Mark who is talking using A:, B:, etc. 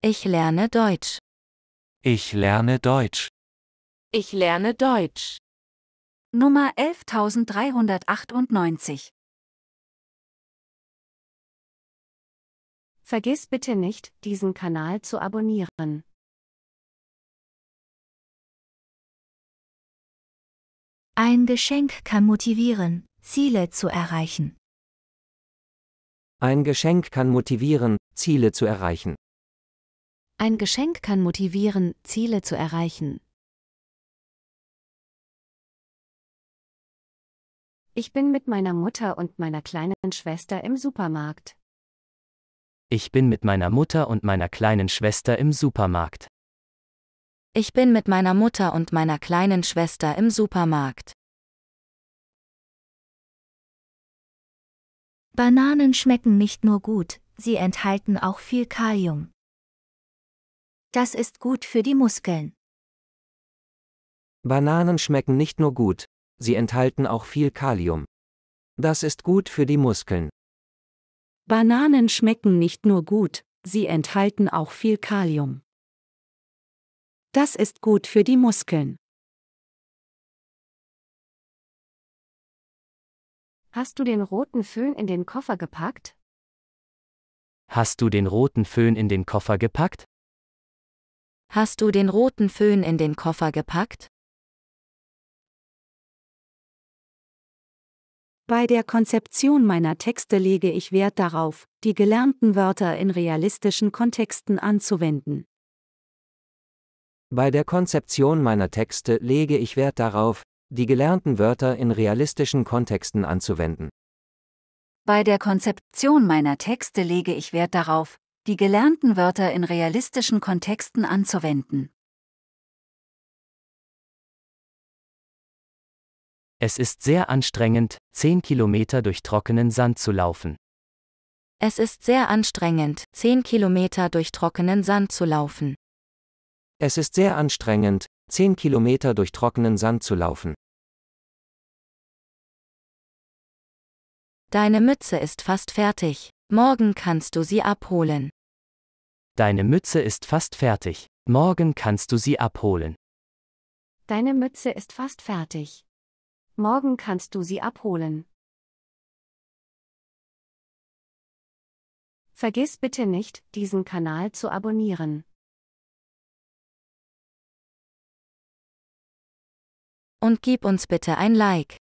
A: Ich lerne Deutsch. Ich lerne Deutsch. Ich lerne Deutsch. Nummer 11398. Vergiss bitte nicht, diesen Kanal zu abonnieren. Ein Geschenk kann motivieren, Ziele zu erreichen.
B: Ein Geschenk kann motivieren, Ziele zu erreichen.
A: Ein Geschenk kann motivieren, Ziele zu erreichen. Ich bin mit meiner Mutter und meiner kleinen Schwester im Supermarkt.
B: Ich bin mit meiner Mutter und meiner kleinen Schwester im Supermarkt.
A: Ich bin mit meiner Mutter und meiner kleinen Schwester im Supermarkt. Bananen schmecken nicht nur gut, sie enthalten auch viel Kalium. Das ist gut für die Muskeln.
B: Bananen schmecken nicht nur gut, sie enthalten auch viel Kalium. Das ist gut für die Muskeln.
A: Bananen schmecken nicht nur gut, sie enthalten auch viel Kalium. Das ist gut für die Muskeln. Hast du den roten Föhn in den Koffer gepackt? Hast du den roten Föhn in den Koffer gepackt? Hast du den roten Föhn in den Koffer gepackt? Bei der Konzeption meiner Texte lege ich Wert darauf, die gelernten Wörter in realistischen Kontexten anzuwenden.
B: Bei der Konzeption meiner Texte lege ich Wert darauf, die gelernten Wörter in realistischen Kontexten anzuwenden.
A: Bei der Konzeption meiner Texte lege ich Wert darauf, die gelernten Wörter in realistischen Kontexten anzuwenden.
B: Es ist sehr anstrengend, 10 Kilometer durch trockenen Sand zu laufen.
A: Es ist sehr anstrengend, 10 Kilometer durch trockenen Sand zu laufen.
B: Es ist sehr anstrengend, 10 Kilometer durch trockenen Sand zu laufen.
A: Deine Mütze ist fast fertig. Morgen kannst du sie abholen. Deine Mütze ist fast fertig.
B: Morgen kannst du sie abholen.
A: Deine Mütze ist fast fertig. Morgen kannst du sie abholen. Vergiss bitte nicht, diesen Kanal zu abonnieren. Und gib uns bitte ein Like.